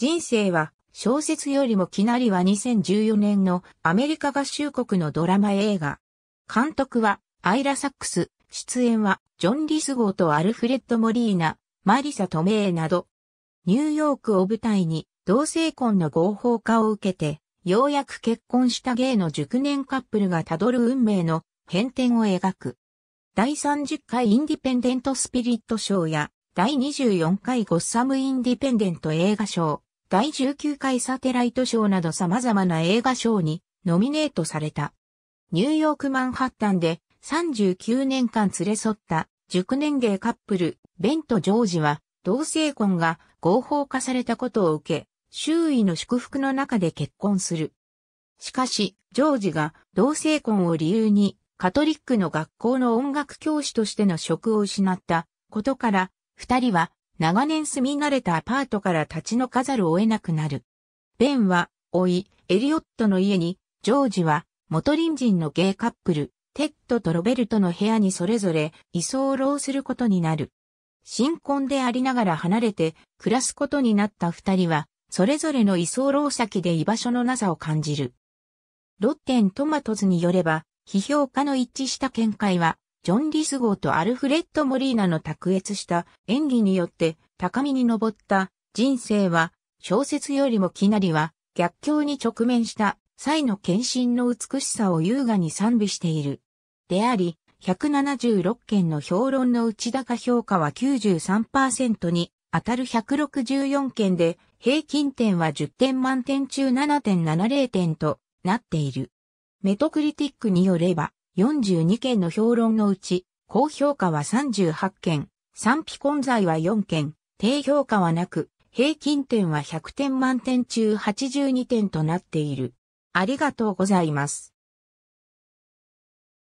人生は小説よりもきなりは2014年のアメリカ合衆国のドラマ映画。監督はアイラ・サックス、出演はジョン・リスゴーとアルフレッド・モリーナ、マリサ・トメイなど、ニューヨークを舞台に同性婚の合法化を受けて、ようやく結婚した芸の熟年カップルがたどる運命の変遷を描く。第30回インディペンデントスピリット賞や第24回ゴッサムインディペンデント映画賞、第19回サテライト賞など様々な映画賞にノミネートされた。ニューヨークマンハッタンで39年間連れ添った熟年芸カップル、ベンとジョージは同性婚が合法化されたことを受け、周囲の祝福の中で結婚する。しかし、ジョージが同性婚を理由にカトリックの学校の音楽教師としての職を失ったことから、二人は長年住み慣れたアパートから立ち退かざるを得なくなる。ベンは、老い、エリオットの家に、ジョージは、元隣人のゲイカップル、テッドとロベルトの部屋にそれぞれ居候することになる。新婚でありながら離れて暮らすことになった二人は、それぞれの居候先で居場所のなさを感じる。ロッテントマトズによれば、批評家の一致した見解は、ジョン・リス号とアルフレッド・モリーナの卓越した演技によって高みに登った人生は小説よりもきなりは逆境に直面した際の献身の美しさを優雅に賛美している。であり、176件の評論の内高評価は93%に当たる164件で平均点は10点満点中7.70点となっている。メトクリティックによれば、42件の評論のうち、高評価は38件、賛否混在は4件、低評価はなく、平均点は100点満点中82点となっている。ありがとうございます。